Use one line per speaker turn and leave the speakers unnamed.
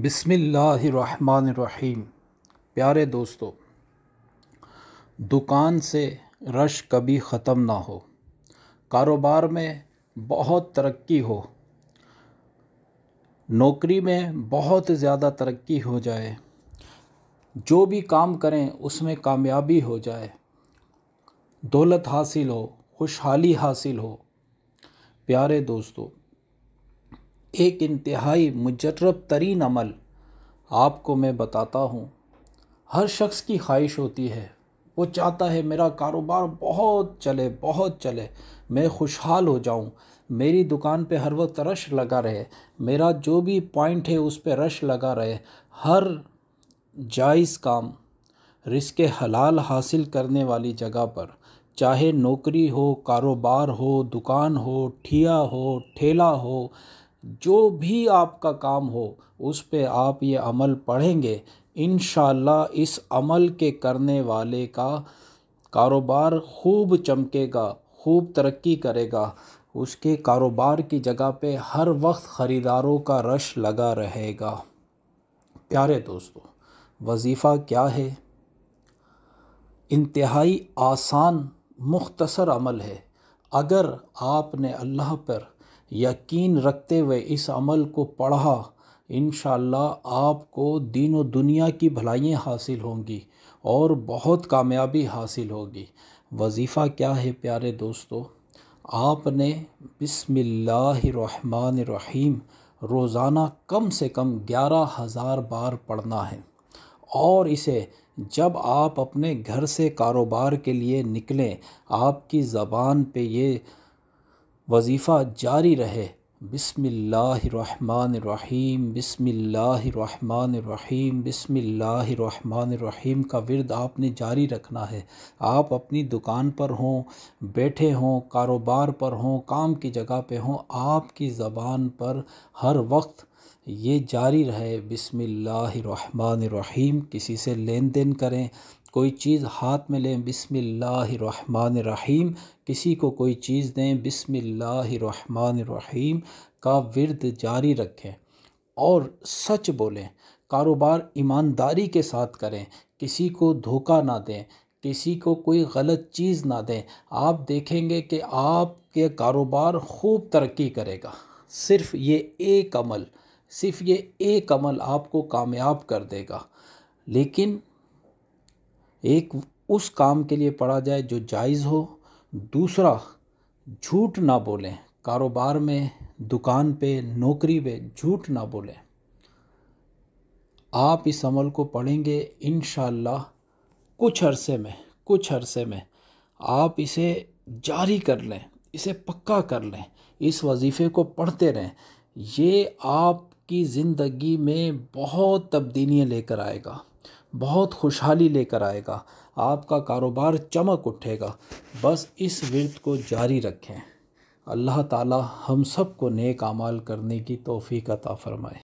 बिसमीम प्यारे दोस्तों दुकान से रश कभी ख़त्म ना हो कारोबार में बहुत तरक्की हो नौकरी में बहुत ज़्यादा तरक्की हो जाए जो भी काम करें उसमें कामयाबी हो जाए दौलत हासिल हो खुशहाली हासिल हो प्यारे दोस्तों एक इंतहाई मुजरब तरीन अमल आपको मैं बताता हूँ हर शख्स की ख्वाहिश होती है वो चाहता है मेरा कारोबार बहुत चले बहुत चले मैं खुशहाल हो जाऊँ मेरी दुकान पे हर वक्त रश लगा रहे मेरा जो भी पॉइंट है उस पर रश लगा रहे हर जायज़ काम रिस्क हलाल हासिल करने वाली जगह पर चाहे नौकरी हो कारोबार हो दुकान हो ठिया हो ठेला हो जो भी आपका काम हो उस पर आप ये अमल पढ़ेंगे इन इस अमल के करने वाले का कारोबार खूब चमकेगा खूब तरक्की करेगा उसके कारोबार की जगह पे हर वक्त ख़रीदारों का रश लगा रहेगा प्यारे दोस्तों वजीफ़ा क्या है इंतहाई आसान मुख्तसर अमल है अगर आपने अल्लाह पर यकीन रखते हुए इस अमल को पढ़ा इन आपको दिन और दुनिया की भलाइयाँ हासिल होंगी और बहुत कामयाबी हासिल होगी वजीफ़ा क्या है प्यारे दोस्तों आपने बिसमीम रोज़ाना कम से कम ग्यारह हज़ार बार पढ़ना है और इसे जब आप अपने घर से कारोबार के लिए निकलें आपकी ज़बान पे ये वजीफ़ा जारी रहे बिसमीम बिसमीम बिसमीम का विरद आपने जारी रखना है आप अपनी दुकान पर हों बैठे हों कारोबार पर हों काम की जगह पे हों आपकी ज़बान पर हर वक्त ये जारी रहे बिसमीम किसी से लेन देन करें कोई चीज़ हाथ में लें बिसमीम किसी को कोई चीज़ दें बिसमीम का विरद जारी रखें और सच बोलें कारोबार ईमानदारी के साथ करें किसी को धोखा ना दें किसी को कोई गलत चीज़ ना दें आप देखेंगे कि आपके कारोबार खूब तरक्की करेगा सिर्फ ये एक अमल सिर्फ ये एक अमल आपको कामयाब कर देगा लेकिन एक उस काम के लिए पढ़ा जाए जो जायज़ हो दूसरा झूठ ना बोलें कारोबार में दुकान पे नौकरी पे झूठ ना बोलें आप इस अमल को पढ़ेंगे इन कुछ अरसे में कुछ अरसे में आप इसे जारी कर लें इसे पक्का कर लें इस वजीफ़े को पढ़ते रहें ये आप आपकी ज़िंदगी में बहुत तब्दीलियाँ लेकर आएगा बहुत खुशहाली लेकर आएगा आपका कारोबार चमक उठेगा बस इस व्रत को जारी रखें अल्लाह ताला हम सबको नेक अमाल करने की तोफ़ी का फ़रमाए